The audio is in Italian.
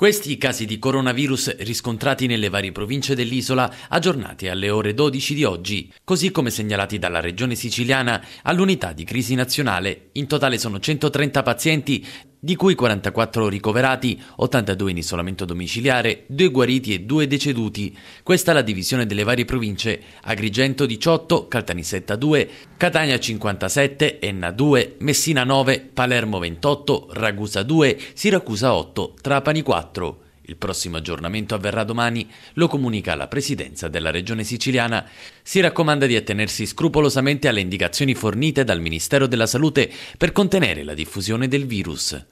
Questi i casi di coronavirus riscontrati nelle varie province dell'isola aggiornati alle ore 12 di oggi, così come segnalati dalla regione siciliana all'unità di crisi nazionale. In totale sono 130 pazienti di cui 44 ricoverati, 82 in isolamento domiciliare, 2 guariti e 2 deceduti. Questa è la divisione delle varie province: Agrigento 18, Caltanissetta 2, Catania 57, Enna 2, Messina 9, Palermo 28, Ragusa 2, Siracusa 8, Trapani 4. Il prossimo aggiornamento avverrà domani, lo comunica la Presidenza della Regione Siciliana. Si raccomanda di attenersi scrupolosamente alle indicazioni fornite dal Ministero della Salute per contenere la diffusione del virus.